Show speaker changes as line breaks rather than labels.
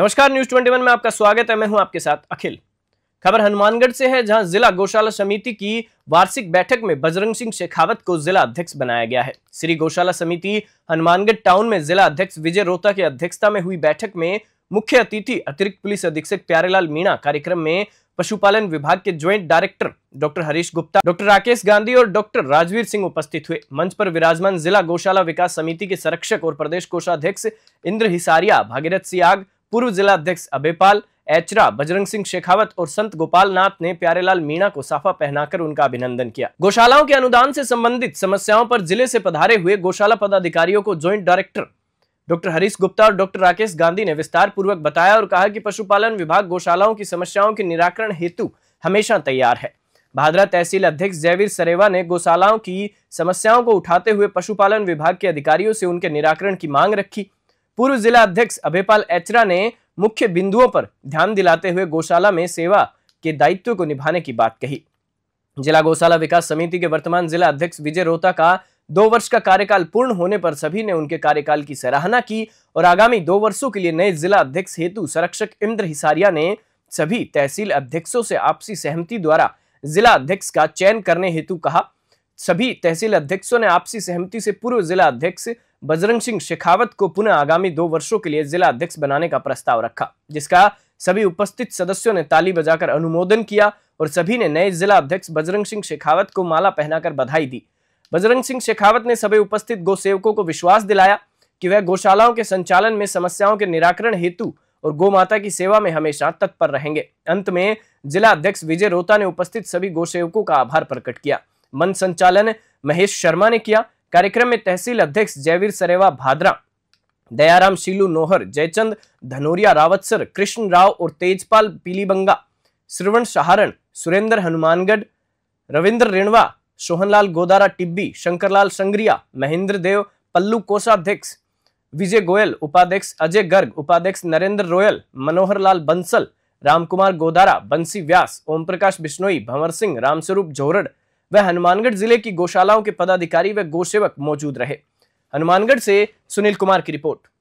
नमस्कार न्यूज 21 में आपका स्वागत है मैं हूं आपके साथ अखिल खबर हनुमानगढ़ से है जहां जिला गौशाला समिति की वार्षिक बैठक में बजरंग सिंह शेखावत को जिला अध्यक्ष बनाया गया है श्री गौशाला समिति हनुमानगढ़ टाउन में जिला अध्यक्ष विजय रोहता की अध्यक्षता में हुई बैठक में मुख्य अतिथि अतिरिक्त पुलिस अधीक्षक प्यारेलाल मीणा कार्यक्रम में पशुपालन विभाग के joint director doctor Harish Gupta doctor Rakesh Gandhi और डॉक्टर राजवीर सिंह उपस्थित हुए मंच पर विराजमान जिला गौशाला विकास समिति के संरक्षक और प्रदेश कोषाध्यक्ष इंद्र हिसारिया भागीरथ सियाग पूर्व जिला अध्यक्ष अभेपाल एचरा बजरंग सिंह शेखावत और संत गोपाल नाथ ने प्यारेलाल मीणा को साफा पहनाकर उनका अभिनंदन किया गौशालाओं के अनुदान से संबंधित समस्याओं पर जिले से पधारे हुए गौशाला पदाधिकारियों को joint director doctor Harish Gupta और डॉक्टर राकेश गांधी ने विस्तार पूर्वक बताया और कहा कि पशुपालन विभाग गौशालाओं की समस्याओं के निराकरण हेतु हमेशा तैयार है भादरा तहसील अध्यक्ष जयवीर सरेवा ने गौशालाओं की समस्याओं को उठाते हुए पशुपालन विभाग के अधिकारियों से उनके निराकरण की मांग रखी पूर्व जिला अध्यक्ष अभयपाल एचरा ने मुख्य बिंदुओं पर ध्यान दिलाते हुए गौशाला में सेवा के दायित्व को निभाने की बात कही जिला गौशाला विकास समिति के वर्तमान जिला अध्यक्ष विजय रोहता का दो वर्ष का कार्यकाल पूर्ण होने पर सभी ने उनके कार्यकाल की सराहना की और आगामी दो वर्षों के लिए नए जिला अध्यक्ष हेतु संरक्षक इंद्र हिसारिया ने सभी तहसील अध्यक्षों से आपसी सहमति द्वारा जिला अध्यक्ष का चयन करने हेतु कहा सभी तहसील अध्यक्षों ने आपसी सहमति से पूर्व जिला अध्यक्ष बजरंग सिंह शेखावत को पुनः आगामी दो वर्षों के लिए जिला अध्यक्ष बनाने का प्रस्ताव रखा जिसका सभी उपस्थित सदस्यों ने ताली बजाकर अनुमोदन किया और सभी ने नए जिला अध्यक्ष बजरंग सिंह शेखावत को माला पहनाकर बधाई दी बजरंग सिंह शेखावत ने सभी उपस्थित गौसेवकों को विश्वास दिलाया कि वह गौशालाओं के संचालन में समस्याओं के निराकरण हेतु और माता की सेवा में हमेशा तत्पर रहेंगे अंत में जिला अध्यक्ष विजय रोता ने उपस्थित सभी गौसेवकों का आभार प्रकट किया मन संचालन महेश शर्मा ने किया कार्यक्रम में तहसील अध्यक्ष जयवीर सरेवा भादरा दयाराम शीलू नोहर जयचंद धनोरिया रावतसर कृष्ण राव और तेजपाल पीलीबंगा श्रवण सहारण सुरेंद्र हनुमानगढ़ रविंद्र रेणवा सोहनलाल गोदारा टिब्बी शंकरलाल संग्रिया महेंद्र देव पल्लू कोषाध्यक्ष विजय गोयल उपाध्यक्ष अजय गर्ग उपाध्यक्ष नरेंद्र रोयल मनोहर लाल बंसल रामकुमार गोदारा बंसी व्यास ओम प्रकाश बिश्नोई भंवर सिंह रामस्वरूप जोरड़ व हनुमानगढ़ जिले की गौशालाओं के पदाधिकारी व गौसेवक मौजूद रहे हनुमानगढ़ से सुनील कुमार की रिपोर्ट